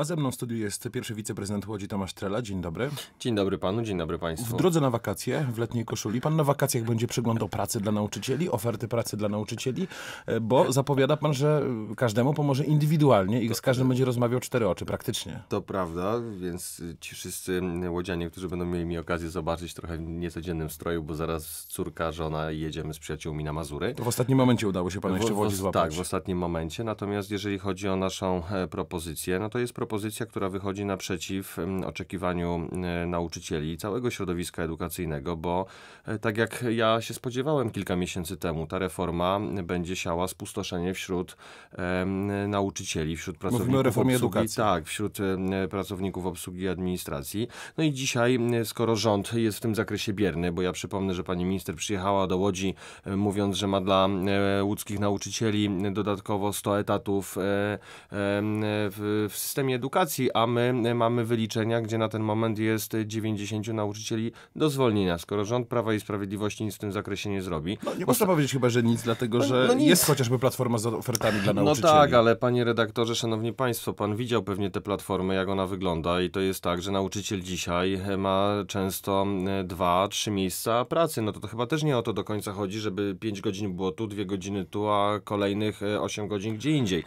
A ze mną w studiu jest pierwszy wiceprezydent Łodzi Tomasz Trela. Dzień dobry. Dzień dobry panu, dzień dobry państwu. W drodze na wakacje, w letniej koszuli. Pan na wakacjach będzie przeglądał pracy dla nauczycieli, oferty pracy dla nauczycieli, e, bo zapowiada pan, że każdemu pomoże indywidualnie i z każdym będzie rozmawiał cztery oczy praktycznie. To prawda, więc ci wszyscy łodzianie, którzy będą mieli mi okazję zobaczyć trochę w niecodziennym stroju, bo zaraz córka, żona jedziemy z przyjaciółmi na Mazury. To w ostatnim momencie udało się panu jeszcze w, w Łodzi złapać. Tak, w ostatnim momencie. Natomiast jeżeli chodzi o naszą e, propozycję, no to jest propozycja propozycja, która wychodzi naprzeciw oczekiwaniu e, nauczycieli i całego środowiska edukacyjnego, bo e, tak jak ja się spodziewałem kilka miesięcy temu, ta reforma będzie siała spustoszenie wśród nauczycieli, wśród pracowników Mówimy o reformie obsługi, edukacji. Tak, wśród pracowników obsługi i administracji. No i dzisiaj, skoro rząd jest w tym zakresie bierny, bo ja przypomnę, że pani minister przyjechała do Łodzi mówiąc, że ma dla łódzkich nauczycieli dodatkowo 100 etatów e, w systemie edukacyjnym, edukacji, a my e, mamy wyliczenia, gdzie na ten moment jest 90 nauczycieli do zwolnienia, skoro rząd Prawa i Sprawiedliwości nic w tym zakresie nie zrobi. No, nie można powiedzieć chyba, że nic, dlatego no, że no, no jest chociażby platforma z ofertami dla no nauczycieli. No tak, ale panie redaktorze, szanowni państwo, pan widział pewnie te platformy, jak ona wygląda i to jest tak, że nauczyciel dzisiaj e, ma często e, dwa, trzy miejsca pracy. No to, to chyba też nie o to do końca chodzi, żeby pięć godzin było tu, dwie godziny tu, a kolejnych osiem godzin gdzie indziej.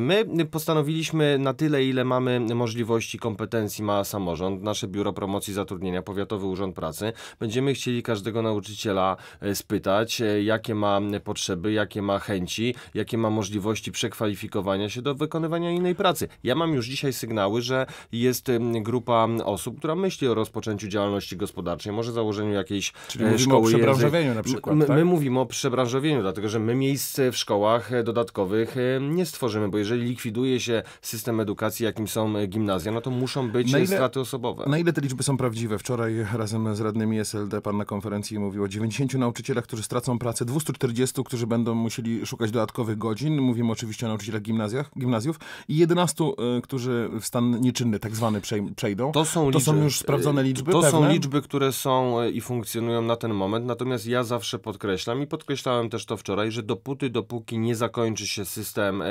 My postanowiliśmy na tyle, ile mamy możliwości, kompetencji ma samorząd, nasze Biuro Promocji Zatrudnienia, Powiatowy Urząd Pracy. Będziemy chcieli każdego nauczyciela e, spytać, e, jakie ma potrzeby, jakie ma chęci, jakie ma możliwości przekwalifikowania się do wykonywania innej pracy. Ja mam już dzisiaj sygnały, że jest grupa osób, która myśli o rozpoczęciu działalności gospodarczej, może założeniu jakiejś e, Czyli szkoły. Mówimy o przebranżowieniu na przykład. My, tak? my mówimy o przebranżowieniu, dlatego że my miejsc w szkołach dodatkowych nie stworzymy, bo jeżeli likwiduje się system edukacji, jakim są e, gimnazja, no to muszą być na ile, straty osobowe. Na ile te liczby są prawdziwe? Wczoraj razem z radnymi SLD pan na konferencji mówił o 90 nauczycielach, którzy stracą pracę, 240, którzy będą musieli szukać dodatkowych godzin. Mówimy oczywiście o nauczycielach gimnazjach, gimnazjów i 11, e, którzy w stan nieczynny tak zwany przejdą. To są, e, liczby, to są już sprawdzone liczby? To pewne? są liczby, które są i funkcjonują na ten moment, natomiast ja zawsze podkreślam i podkreślałem też to wczoraj, że dopóty, dopóki nie zakończy się system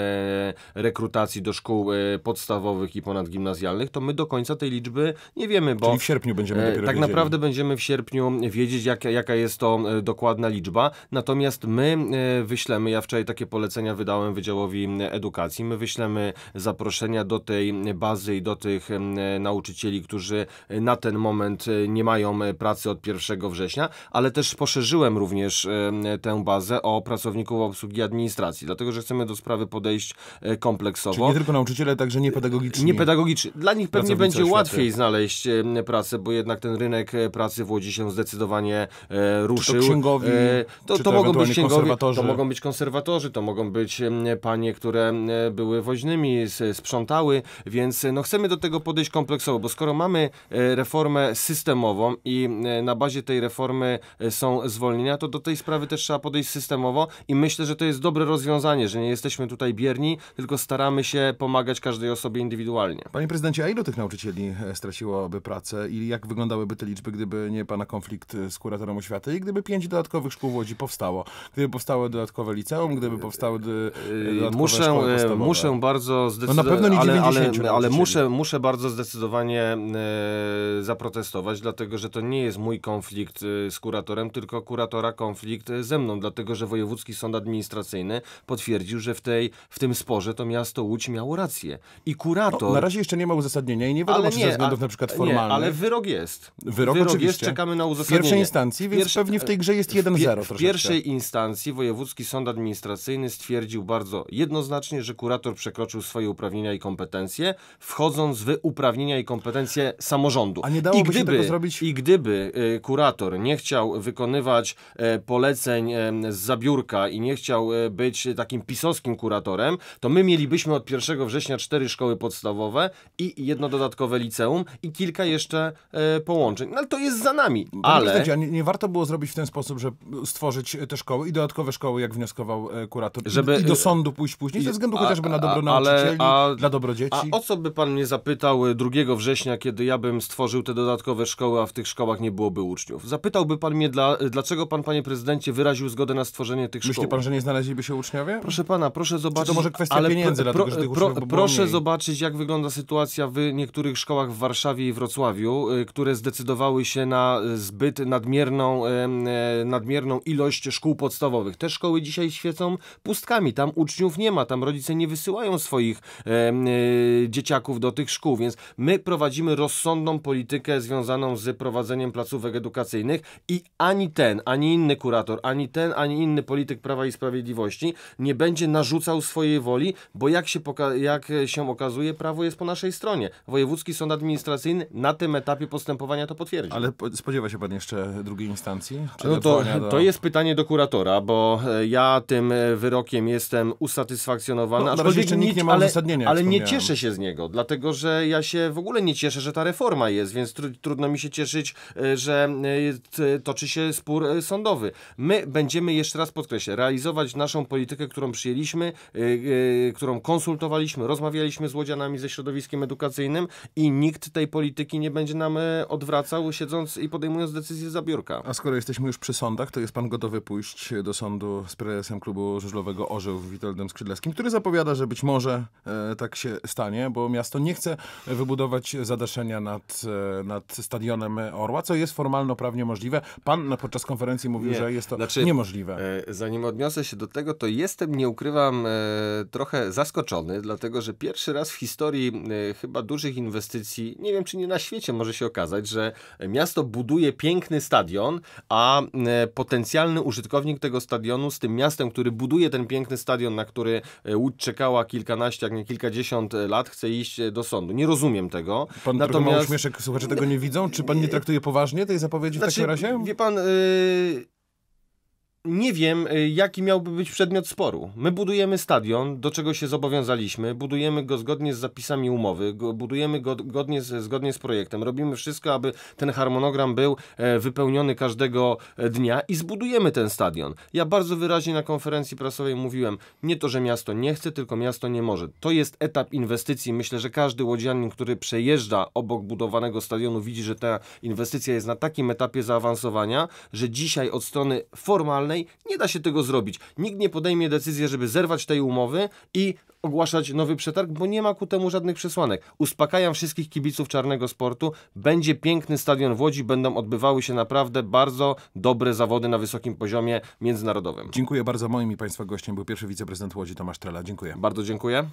rekrutacji do szkół podstawowych, podstawowych i ponadgimnazjalnych, to my do końca tej liczby nie wiemy, bo... Czyli w sierpniu będziemy e, dopiero Tak wiedzieli. naprawdę będziemy w sierpniu wiedzieć, jak, jaka jest to e, dokładna liczba, natomiast my e, wyślemy, ja wczoraj takie polecenia wydałem Wydziałowi Edukacji, my wyślemy zaproszenia do tej bazy i do tych nauczycieli, którzy na ten moment nie mają pracy od 1 września, ale też poszerzyłem również tę bazę o pracowników obsługi administracji, dlatego, że chcemy do sprawy podejść kompleksowo. Czyli nie tylko nauczyciele, także nie pedagogiczne niepedagogiczni. niepedagogiczni. Dla nich pewnie będzie łatwiej znaleźć pracę, bo jednak ten rynek e, pracy w Łodzi się zdecydowanie e, ruszył. Czy to księgowi, e, to, czy to, to mogą być księgowi, to mogą być konserwatorzy, to mogą być panie, które były woźnymi, sprzątały, więc no, chcemy do tego podejść kompleksowo, bo skoro mamy reformę systemową i na bazie tej reformy są zwolnienia, to do tej sprawy też trzeba podejść systemowo i myślę, że to jest dobre rozwiązanie, że nie jesteśmy tutaj bierni, tylko staramy się pomagać każdej osobie indywidualnie. Panie prezydencie, a ilu tych nauczycieli e, straciłoby pracę i jak wyglądałyby te liczby, gdyby nie pana konflikt e, z kuratorem oświaty i gdyby pięć dodatkowych szkół w Łodzi powstało? Gdyby powstały dodatkowe liceum, gdyby e, powstały dodatkowe no, muszę, Muszę bardzo zdecydowanie, no na pewno nie ale, ale, ale muszę, muszę bardzo zdecydowanie zaprotestować, dlatego że to nie jest mój konflikt z kuratorem, tylko kuratora konflikt ze mną, dlatego że Wojewódzki Sąd Administracyjny potwierdził, że w, tej, w tym sporze to miasto Łódź miało rację. I kurator prokurator. No, na razie jeszcze nie ma uzasadnienia i nie wiadomo, czy ze względów a, na przykład formalnych. Nie, ale wyrok jest. Wyrok, wyrok oczywiście. jest, czekamy na uzasadnienie. W pierwszej instancji, więc Pierwszy, pewnie w tej grze jest 1-0 W, w pierwszej instancji Wojewódzki Sąd Administracyjny stwierdził bardzo jednoznacznie, że kurator przekroczył swoje uprawnienia i kompetencje, wchodząc w uprawnienia i kompetencje samorządu. A nie dałoby I gdyby, się tego zrobić? I gdyby y, kurator nie chciał wykonywać y, poleceń y, e, z zabiórka i nie chciał e, być takim pisowskim kuratorem, to my mielibyśmy od 1 września cztery szkoły podstawowe podstawowe i jedno dodatkowe liceum i kilka jeszcze e, połączeń. No ale to jest za nami. ale... nie, nie, warto było zrobić w ten sposób, że stworzyć e, te szkoły i dodatkowe szkoły, jak wnioskował e, kurator, żeby... i do sądu pójść później, ze względu a, chociażby na dobro ale, nauczycieli, a, dla dobro dzieci. A o co by pan mnie zapytał 2 września, kiedy ja bym stworzył te dodatkowe szkoły, a w tych szkołach nie byłoby uczniów? Zapytałby pan mnie, dla, dlaczego pan, panie prezydencie, wyraził zgodę na stworzenie tych szkół? Myśli pan, że nie znaleźliby się uczniowie? Proszę pana, proszę zobaczyć... Czy to może kwestia ale pieniędzy, pro, dlatego, że tych pro, Proszę mniej. zobaczyć jak wygląda sytuacja w niektórych szkołach w Warszawie i Wrocławiu, y, które zdecydowały się na y, zbyt nadmierną, e, nadmierną ilość szkół podstawowych. Te szkoły dzisiaj świecą pustkami, tam uczniów nie ma, tam rodzice nie wysyłają swoich e, dzieciaków do tych szkół, więc my prowadzimy rozsądną politykę związaną z prowadzeniem placówek edukacyjnych i ani ten, ani inny kurator, ani ten, ani inny polityk Prawa i Sprawiedliwości nie będzie narzucał swojej woli, bo jak się, jak się okazuje, powoduje prawo jest po naszej stronie. Wojewódzki Sąd Administracyjny na tym etapie postępowania to potwierdzi. Ale spodziewa się pan jeszcze drugiej instancji? Czy no to, do... to jest pytanie do kuratora, bo e, ja tym e, wyrokiem jestem usatysfakcjonowany. No, aczkolwiek nic, nikt nie ma ale, uzasadnienia. Ale nie cieszę się z niego, dlatego że ja się w ogóle nie cieszę, że ta reforma jest, więc tr trudno mi się cieszyć, e, że toczy się spór sądowy. My będziemy, jeszcze raz podkreślę, realizować naszą politykę, którą przyjęliśmy, którą konsultowaliśmy, rozmawialiśmy z Łodzią nami ze środowiskiem edukacyjnym i nikt tej polityki nie będzie nam e, odwracał, siedząc i podejmując decyzję za biurka. A skoro jesteśmy już przy sądach, to jest pan gotowy pójść do sądu z prezesem klubu żużlowego Orzeł Witoldem Skrzydlewskim, który zapowiada, że być może e, tak się stanie, bo miasto nie chce wybudować zadaszenia nad, e, nad stadionem Orła, co jest formalno-prawnie możliwe. Pan podczas konferencji mówił, nie. że jest to znaczy, niemożliwe. E, zanim odniosę się do tego, to jestem, nie ukrywam, e, trochę zaskoczony, dlatego że pierwszy raz w historii e, chyba dużych inwestycji, nie wiem czy nie na świecie może się okazać, że miasto buduje piękny stadion, a e, potencjalny użytkownik tego stadionu z tym miastem, który buduje ten piękny stadion, na który e, Łódź czekała kilkanaście, jak nie kilkadziesiąt lat, chce iść do sądu. Nie rozumiem tego. Pan Natomiast... uśmieszek, słuchacze tego nie widzą? Czy pan nie traktuje poważnie tej zapowiedzi w takim znaczy, razie? Wie pan... Yy nie wiem, y, jaki miałby być przedmiot sporu. My budujemy stadion, do czego się zobowiązaliśmy, budujemy go zgodnie z zapisami umowy, budujemy go godnie z, zgodnie z projektem, robimy wszystko, aby ten harmonogram był e, wypełniony każdego e, dnia i zbudujemy ten stadion. Ja bardzo wyraźnie na konferencji prasowej mówiłem, nie to, że miasto nie chce, tylko miasto nie może. To jest etap inwestycji. Myślę, że każdy łodzianin, który przejeżdża obok budowanego stadionu, widzi, że ta inwestycja jest na takim etapie zaawansowania, że dzisiaj od strony formalnej nie da się tego zrobić. Nikt nie podejmie decyzji, żeby zerwać tej umowy i ogłaszać nowy przetarg, bo nie ma ku temu żadnych przesłanek. Uspokajam wszystkich kibiców czarnego sportu. Będzie piękny stadion w Łodzi, będą odbywały się naprawdę bardzo dobre zawody na wysokim poziomie międzynarodowym. Dziękuję bardzo. Moim i Państwa gościem był pierwszy wiceprezydent Łodzi Tomasz Trela. Dziękuję. Bardzo dziękuję.